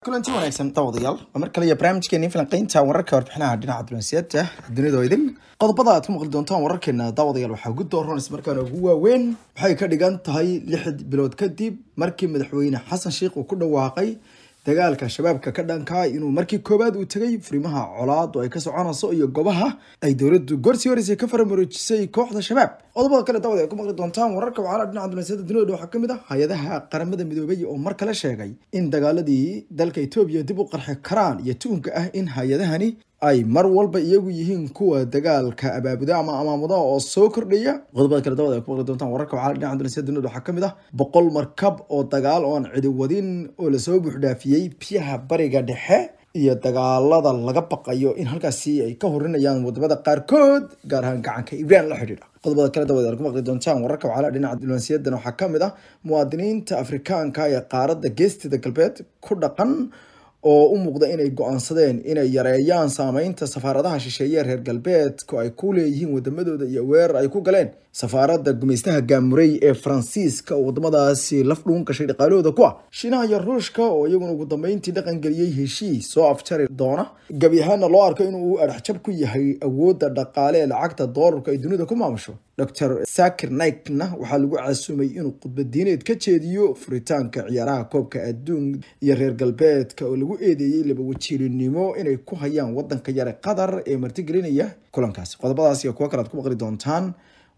kulanti wanaagsan dawadayaal waa mar kale iyo barnaamijkeeni wararka warbixinaha dhinaca dulansiyaadka dunida idin qodobada aad ku maqli doontaan wararkeena dawadayaal waxaa ugu dooranays markaana ugu waaweyn waxay ka dhigan tahay lix bilood kadib markii madaxweyne xasan sheikh uu ku dhawaaqay dagaalka shabaabka ka dhankaa inuu markii koowaad uu tegay furimaha colaadu ay ka soconayso iyo gobaha ay dowladu goorsii horeysay ka faramaroojisay kooxda shabaab qodobada kale daawad ay ku maqli doontaan wararka waxaana dhinaca dunaasiyada duniyada waxaa kamid a ah hay-adaha qaramada midoobay oo mar kale sheegay in dagaaladii dalka etoobiya dib u qarxi karaan iyo tuunka ah in hay-adahani ay mar walba iyagu yihiin kuwa dagaalka abaabuda ama amaamadaha oo soo kordhaya qodobada kale dabad ay ku maqli doontaan wararka waxaa dhinaca indoneesiya dunida waxaa ka mid ah boqol markab oo dagaal oo cidiwadin oo lasoo buuxdhaafiyey biyaha bariga dhexe iyo dagaalada laga baqayo in halkaasi ay ka horinayaan wadamada qaarkood gaar ahaan gacanka ibraan la xidhiidha qodobada kale dabad ku maqli doontaan wararka waxaa dhinaca indoneesiyadan waxaa ka mid ah muwaadiniinta afrikaanka ee qaarada geestida galbeed ku dhaqan oo u muuqda inay go-aansadeen inay yareeyaan saameynta safaaradaha shisheeye reer galbeedku ay ku leeyihiin wadamadooda iyo weerar ay ku galeen safaaradda gumaystaha gaamurey ee faransiiska oo waddamadaasi laf gashay dhaqaalahooda ku ah shiinaha iyo ruushka oo iyaguna ugu dambeyntii dhaqangeliyey heshii soo afjari doona gebi ahaanna loo arko inuu adhexjab ku yahay awoodda dhaqaale ee lacagta doolarka ay dunida ku maamusho dor sakir nikna waxaa lagu casuumay inuu khudbadiineed ka jeediyo furitaanka ciyaaraha koobka adduun iyo reer galbeedka oo lagu eedeeyey laba inay ku hayaan wadanka yare qatar ee martigelinaya kulankaasi qodobadaas iyo kuwo kalead ku maqli doontaan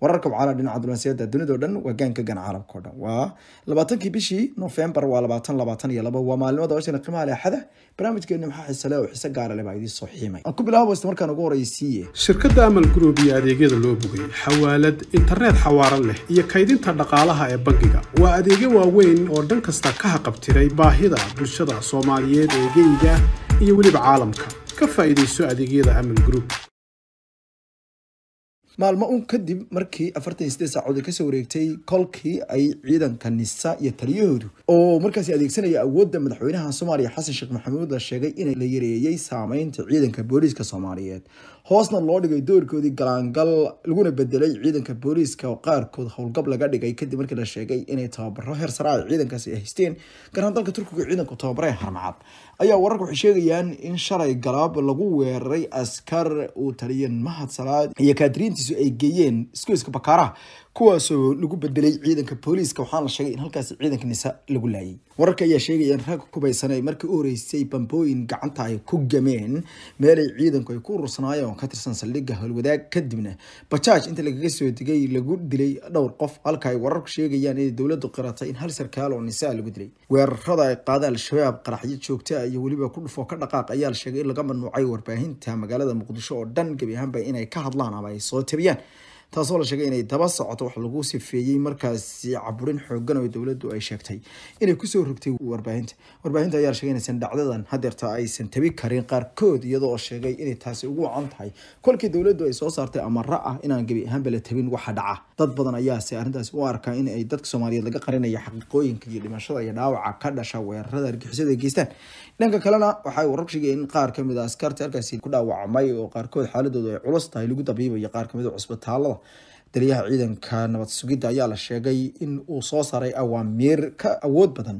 wararka wacaalaa dhinaca dulanseeda dunidao dhan waa gaanka gan caalamka o dhan waa labaatankii bishii nofembar waa labaatan labaatan iyo laba waa maalnimada oshana qiimaha leexada barnaamijkeeni maxaa xisale oo xiise gaara le baa idiin soo xiimay aan ku bilaabo waysta ugu horaysiiye shirkadda amal group iyo adeegyada loo bogay xawaalad internet xawaaran leh iyo kaydinta dhaqaalaha ee bangiga waa adeegyo waaweyn oo dhan kasta ka haqabtiray baahida bulshada soomaaliyeed ee geyga iyo weliba caalamka ka faa'iidayso adeegyada amal group maalmo un kadib markii afartan iyo saacood ay kasoo wareegtay kolkii ay ciidanka nisa iyo taliyahoodu oo markaasi adeegsanaya awoodda madaxweynaha soomaaliya xasan sheekh maxamuud la sheegay in la yareeyey saameynta ciidanka booliiska soomaaliyeed hoosna loo dhigay doorkoodii galaangal laguna bedelay ciidanka booliiska oo qaarkood howlgab laga dhigay kadib markii la sheegay inay tababaro heer sare ay ciidankaasi haysteen garhaan dalka turkiga ciidanku tababare ee harmacad ayaa wararka waxay sheegayaan in shalay galab lagu weeraray askar uu taliyan mahad salaad iyo kaadiriintiisa ay geeyeen isgoyska bakaaraha kuwaasoo lagu bedelay ciidanka booliiska waxaana sheegay in halkaas ciidanka nisaa lagu laayay wararka ayaa sheegaya in ragga kubaysan markii u horeysay bambooyin gacanta ay ku gameen meelay ciidanku ay ku urursanaayeen oo ka tirsan saldhigga howlwadaag kadibna bajaaj inta lagaga soo degay lagu dilay dhowr qof halka ay wararku sheegayaan inay dowladdu qiratay in hal sarkaal oo nisaa lagu dilay weerarada ay qaada al-shabaab qaraxyo joogta ah iyo weliba ku dhufo ka dhaqaaq ayaa la sheegay in laga manuucay warbaahinta magaalada muqdisho oo dhan gebi ahaanba inay ka hadlaan ama ay soo tabiyaan taasoo la sheegay inay daba socoto wax lagu sifeeyey markaasi caburin xoogan oo dowladdu ay sheegtay inay kusoo rogtay warbaahinta warbaahinta ayaa la sheegay inaysan dhacdadan hadeerta aysan tabi karin qaarkood iyadoo sheegay inay taasi ugu wacan tahay kolkii dowladdu ay soo saartay amara ah inaan gebi ahaanba la tabin waxa dhaca dad badan ayaase arrintaasi u arkaa in ay dadka soomaaliyeed laga qarinayo xaqiiqooyinka iyo dhimashada iyo dhaawaca ka dhasha weerarada argixisada geystaan dhanka kalena waxay warar sheegeen in qaar kamid a ah askaarta halkaasi ku dhaawacmay oo qaarkood xaaladoodu ay culus tahay lagu dabiibayo qaar kamid a ah cusbitaalada taliyaha ciidanka nabad sugidda ayaa la sheegay in uu soo saray awaamiir ka awood badan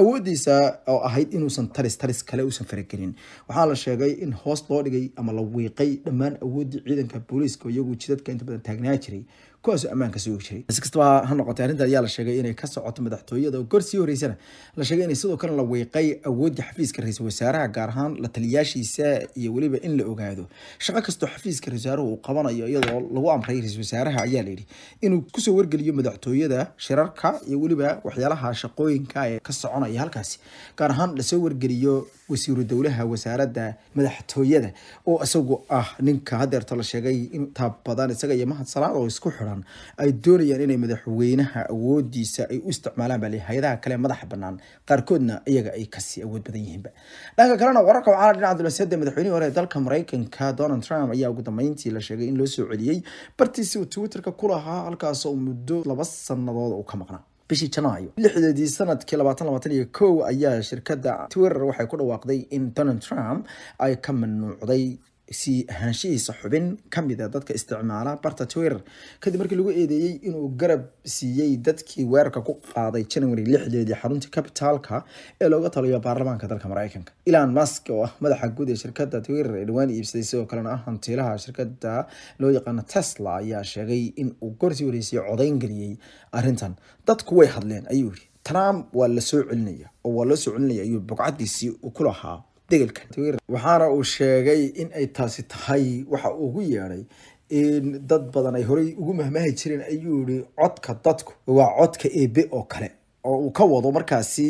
awoodiisa oo ahayd inuusan taris taris kale uusan faragelin waxaa la sheegay in hoos loo dhigay ama la wiiqay dhammaan awooddii ciidanka booliiska iyagu jidadka inta badan taagnaa jiray kuwaasoo ammaanka sugi jiray si kastaba ha noqotay arrinta ayaa la sheegay inay ka socoto madaxtooyada oo goor sii horeysana la sheegay inay sidoo kale la weeqay awoodda xafiiska ra-iisul wasaaraha gaar ahaan la taliyaashiisa iyo weliba in la ogaado shaqo kastoo xafiiska ra-isulwasaaruhu uu qabanayo iyadoo lagu amray ra-isul wasaaraha ayaa la inuu kusoo wargeliyo madaxtooyada shirarka iyo weliba waxyaalaha shaqooyinka ee ka soconaya halkaasi gaar ahaan lasoo wargeliyo wasiiru dowlaha wasaaradda madaxtooyada oo isagu ah ninka hadeerta la sheegay in taab badan isaga iyo mahad salaad oo isku xiran ay doonayaan inay madaxweynaha awoodiisa ay u isticmaalaan bal hay-adaha kale madax banaan qaarkoodna iyaga ay kasii awood badan yihiinba dhanka kalena wararka waxaana dhinaca dulasada madaxweynihii hore ee dalka maraykanka donald trump ayaa ugu dambeyntii la sheegay in loo soo celiyey bartiisi uu twitterka ku lahaa halkaas oo muddo laba sannadood uu ka maqnaa bishii janaayo lixdeedii sanadkii labaatan labaatan iyo kow ayaa shirkada twitter waxay ku dhawaaqday in donald trump ay ka manuucday sii ahaanshihiisa xubin kamida ah dadka isticmaala barta twitter kadib markii lagu eedeeyey inuu garab siiyey dadkii weerarka ku qaaday january lixdeedii xarunta cabitaalka ee looga taliyo baarlamaanka dalka maraykanka elon musk oo ah madaxa guud ee shirkada twitter ee dhawaan iibsaday sidoo kalena ah hantiilaha shirkada loo yaqaano tesla ayaa sheegay in uu gorsii wareysiya codayn geliyey arintan dadku way hadleen ayuu yiri trump waa lasoo soo celinaya oo waa loo soo celinaya ayuu ku lahaa degelkan waxaana uu sheegay in ay taasi tahay waxa ugu yeedhay in dad badan ay horey ugu mahmahi jireen ayuu yihi codka dadku waa codka ebe oo kale oo uu ka wado markaasi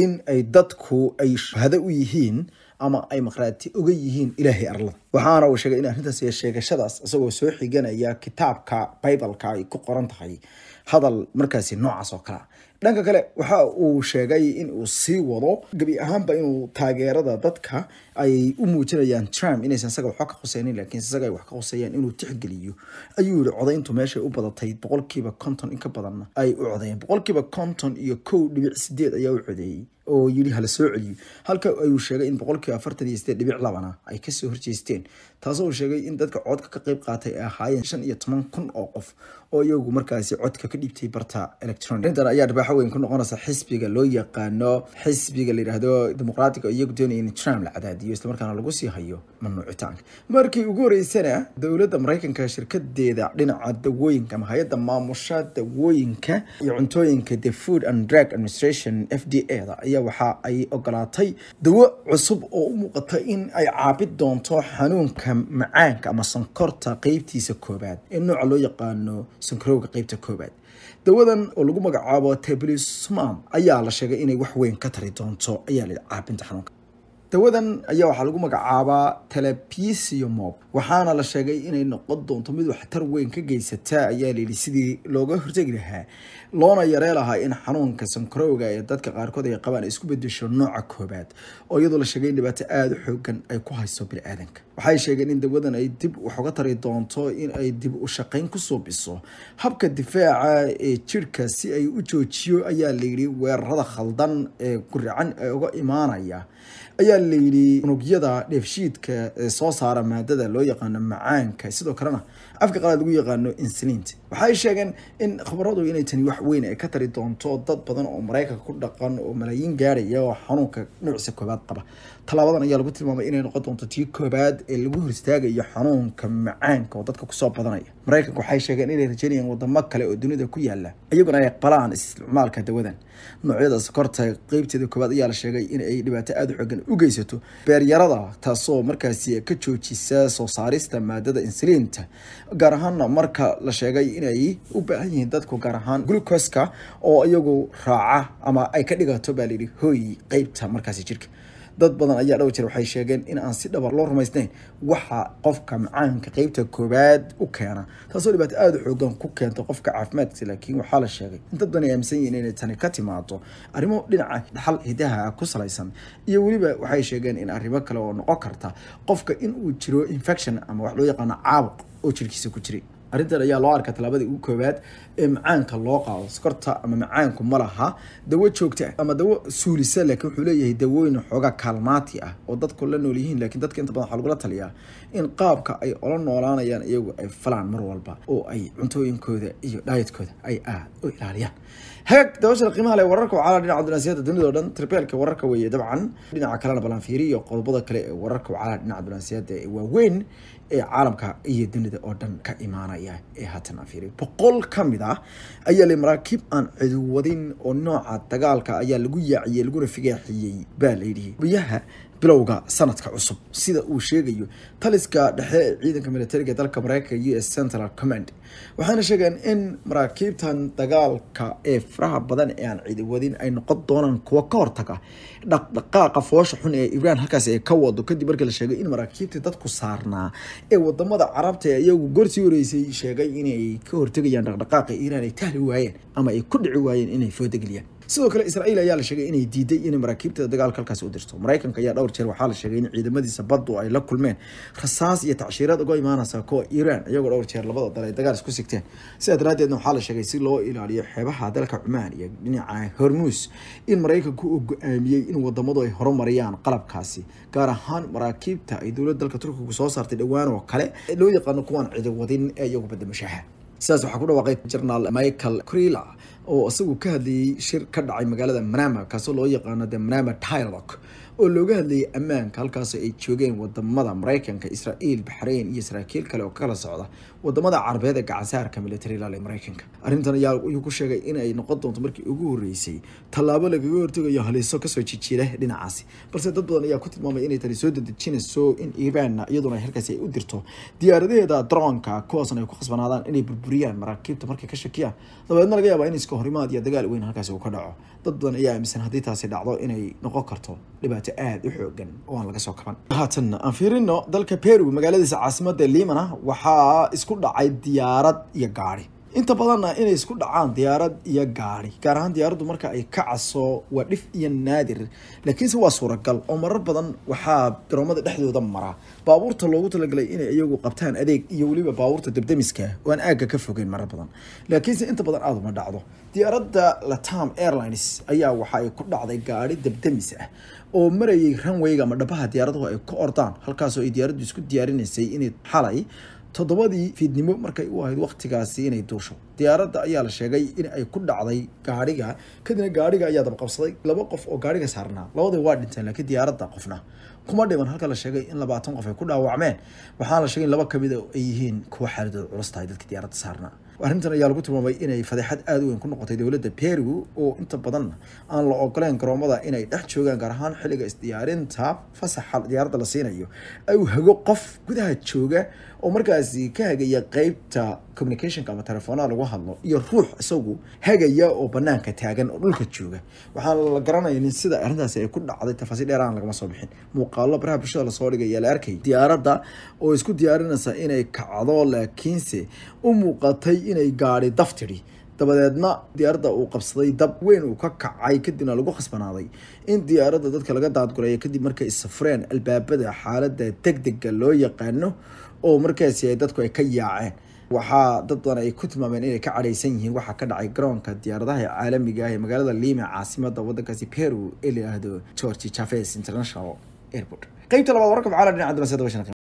in ay dadku ay shuhado u yihiin ama ay maqraati oga yihiin ilaahay arlada waxaana uu sheegay in arrintaas iyo sheegashadaas isagoo soo xiganaya kitaabka bibaleka ay ku qoran tahay hadal markaasi noocaas oo kalea dhanka kale waxa uu sheegay in uu sii wado gebi ahaanba inuu taageerada dadka ay u muujinayaan trump inaysan isaga waxba ka khuseynin laakiinse isaga ay wax ka khuseyaan inuu tixgeliyo ayuu yihi codayntu meeshay u badatay boqolkiiba conton inka ka badanna ay u codeeyeen boqolkiiba conton iyo kow dhibic sideed ayaa u codeeyey oo yidhi hala soo celiyo halka ayuu sheegay in boqolkiiba afartan iyo sideed dhibic labana ay kasoo horjeesteen taasoo uu sheegay in dadka codka ka qayb qaatay ay ahaayeen shan iyo toban kun oo qof oo iyagu markaasi codka ka dhiibtay barta electronic arrintan ayaa dhibaaxo weyn ku noqonaysa xisbiga loo yaqaano xisbiga la yidhaahdo dimuqraatiga oo iyagu doonaya in trump la cadaadiyo islamarkaana lagu sii hayo mamnuucitaanka markii ugu horeysana dowladda maraykanka shirkadeeda dhinaca dawooyinka ama hay-adda maamusha dawooyinka iyo cuntooyinka the food and drug administration f d a da ayaa waxa ay ogolaatay dawo cusub oo u muuqata in ay caabi doonto xanuunka markaa macaanka ama sankorta qeybtiisa koobaad ee nooca loo yaqaano sankarowga qeybta koobaad dawadan oo lagu magacaabo teblisumam ayaa la sheegay inay wax weyn ka tari doonto ayaa la caabinta xanuunka dawadan ayaa waxaa lagu magacaabaa telebisiumob waxaana la sheegay inay noqon doonto mid waxtar weyn ka geysata ayaa layidhi sidii looga hortegi lahaa loona yaree lahaa in xanuunka sankarowga ee dadka qaarkood ay qabaan isku bedesho nooca koobaad oo iyadoo la sheegay in dhibaato aada u xoogan ay ku hayso biniaadanka waxay sheegeen in dawadan ay dib wax tari doonto in ay dib u shaqayn ku suubiso habka difaaca ee jirka si ay u joojiyo ayaa layidhi weerarada khaldan ee gurican ee uga imaanaya ayaa la yidhi unugyada dheefshiidka ee soo saara maadada loo yaqaano macaanka sidoo kalena afka qalaad lagu yaqaano insiliinta waxay sheegeen in khabaradu inay tani wax weyn ay ka tari doonto dad badan oo maraykanka ku dhaqan oo malaayiin gaaraya oo xanuunka noocisa koobaad qaba tallaabadan ayaa lagu tilmaamay inay noqon doonto tii koobaad ee lagu hor istaagayo xanuunka macaanka oo dadka kusoo badanaya maraykanka waxay sheegeen inay rajeynayaan wadamo kale oo dunida ku yaala iyaguna ay aqbalaan isticmaalka dawadan noocyada sokorta qeybteeda koowaad ayaa la sheegay inay dhibaato aada u xoogan u geysato beeryarada taasoo markaasi ka joojisa soo saarista maadada insuliinta gaar ahaanna marka la sheegay inay u baahan yihiin dadku gaar ahaan glucoska oo iyagu raaca ama ay ka dhigato baa layidhi hooy qeybta markaasi jirka dad badan ayaa dhow jir waxay sheegeen in aan si dhaba loo rumaysnayn waxa qofka macaanka qeybta koobaad u keena taasoo dhibaato aada u xoogan ku keenta qofka caafimaadkiisa laakiin waxaa la sheegay in dad badan ay aaminsan yihiin inay tani ka timaado arrimo dhinaca dhaxal hidaha ku salaysan iyo weliba waxay sheegeen in arrimo kale oo noqon karta qofka inuu jiro infection ama wax loo yaqaano caabuq oo jirkiisa ku jiray arrintan ayaa loo arkaa talaabadii ugu koowaad ee macaanka loo qaado sokorta ama macaanku ma laha dawo joogta ah ama dawo suulisa laakiin wuxuu leeyahay dawooyin xoogaa kaalmaati ah oo dadku la nool yihiin laakiin dadka inta badan waxaa lagula taliyaa in qaabka ay ola noolaanayaan iyagu ay falaan mar walba oo ay cuntooyinkooda iyo dhaayadkooda ay aad u ilaaliyaan hagaag dabashada qiimaha leh wararka waxaa dhinaca dunaasiyada dunida oo dhan tribeelka wararka weeye dabcan dhinaca kalena balanfiiri qodobada kale ee wararka waxaa dhinaca dunaasiyada waaweyn ee caalamka iyo dunida oo dhan ka imaanaya ee haatana fiiri boqol ka mid ah ayaa la maraakiib aan caduwadin oo nooca dagaalka ayaa lagu yaaciyey laguna figaaxiyey baa layidhi biyaha bilowga sanadka cusub sida uu sheegayo taliska dhexe ee ciidanka militariga dalka mareykanka u s central command waxaana sheegeen in maraakiibtan dagaalka ee faraha badan ee aan ciidawadin ay noqon doonaan kuwa ka hortaga dhaqdhaqaaqa foosha xun ee iraan halkaasi ay ka wado kadib markii la sheegay in maraakiibtii dadku saarnaa ee wadamada carabta ee iyagu gorsii horeysay sheegay inay ka hortegayaan dhaqdhaqaaqa iiraan ay tahli waayeen ama ay ku dhici waayeen inay foodegiliyaan sidoo kale israa'iil ayaa la sheegay inay diiday inay maraakiibteeda dagaalka halkaasi u dirto maraykanka ayaa dhowr jeer waxaa la sheegay in ciidamadiisa baddu ay la kulmeen rasaas iyo tacshiiraad uga imaanaysa kuwa iiraan iyagoo dhowr jeer labada dal ay dagaal isku sigteen sidaa daraaddeedna waxaa la sheegay si loo ilaaliyo xeebaha dalka cumaan iyo dhinaca hormuus in maraykanku uu go-aamiyey in wadamadu ay horumariyaan qalabkaasi gaar ahaan maraakiibta ay dowlad dalka turkigu soo saartay dhowaan oo kale loo yaqaano kuwaan ciidawadin ee eh, iyagu badamashaha sidaas waxaa ku dhawaaqay jenaraal michael crila oo isagu ka hadlayey shir ka dhacay magaalada manama kaasoo loo yaqaano de manama tilock oo looga hadlayay ammaanka halkaasoo ay joogeen wadamada maraykanka israa'iil baxrayn iyo saraakiil kale oo kakala socda wadamada carabeed ee gacansaarka military ee maraykanka arrintan ayaa ayuu ku sheegay inay noqon doonto markii ugu horreysay tallaabo lagaga hortegayo haliso kasoo jijiira dhinacaasi balse dad badan ayaa ku tilmaamay inay tani soo dadejinayso in iibaanna iyaduna halkaasi ay u dirto diyaaradaheeda dronka kuwaasna ay ku khasbanaadaan inay burburiyaan maraakiibta markay ka shakiyaan dabeedna laga yaabaa in iska horimaad iyo dagaal weyn halkaasi uu ka dhaco dad badan ayaa aaminsan haddii taasi dhacdo inay noqon karto dhibaato maaragtay aad u xoogan oo aan laga soo kaban haatan aan fiirino dalka peru magaaladiisa caasimada limana waxaa isku dhacay diyaarad iyo gaari inta badanna inay isku dhacaan diyaarad iyo gaari gaar ahaan diyaaraddu marka ay ka caso waa dhif iyo naadir laakiinse waa suuragal oo marar badan waxaa garoomada dhexdooda mara baabuurta loogu talagalay inay iyagu qabtaan adeeg iyo weliba baabuurta debdemiska oo ah, aagga ka fogeyn marar badan laakiinse inta badan aada dhacdo diyaaradda latam airlines ayaa waxa ay ku dhacday gaari debdemis ah oo marayay runwayga ama dhabaha diyaaraduhu ay ka ordaan halkaasoo ay diyaaraddu isku diyaarinaysay inay xalay toddobadii fiidnimo markay u ahayd wakhtigaasi inay duusho diyaaradda ayaa la sheegay in ay ku dhacday gaadhiga kadibna gaadhiga ayaa dabaqabsaday laba qof oo gaadhiga saarnaa labada waa dhinteen laakiin diyaaradda qofna kuma dhiman halka la sheegay in labaatan qof ay ku dhaawacmeen waxaana la sheegay in laba kamid ay yihiin kuwa xaaladooda culus tahay dadka diyaaradda saarnaa arrintan ayaa lagu tilmaamay inay fadeexad aada u weyn ku noqotay dowladda peru oo inta badan aan la ogoleen garoomada inay dhex joogaan gaar ahaan xilliga isdiyaarinta fasaxa diyaaradda la siinayo u hago qof gudaha jooga oo markaasi ka hagaya qeybta communicationka ama telefoonada lagu hadlo iyo ruux isagu hagaya oo banaanka taagan oo dhulka jooga waxaan la garanaynin sida arrintaasi ay ku dhacday tafaasiil dheerahan lagama soo bixin muuqaalo baraha bulshada lasoo dhigay ayaa la arkay diyaaradda oo isku diyaarinaysa inay kacdo laakiinse u muuqatay inay gaadhi daftidhi dabadeedna diyaaradda uu qabsaday dab weyn uu ka kacay kadibna lagu khasbanaaday in diyaaradda dadka laga daadguraya kadib markay isafreen albaabada xaaladda deg dega loo yaqaano oo markaasi dadku ay ka yaaceen waxaa dad badan ay ku tilmaameen inay ka cadhaysan yihiin waxaa ka dhacay garoonka diyaaradaha caalamiga ah ee magaalada lima caasimada waddankaasi peru ee la yidhaahdo georgi chaves international airport qaybta labaad wararka macaalan dhinaca dibasiyadda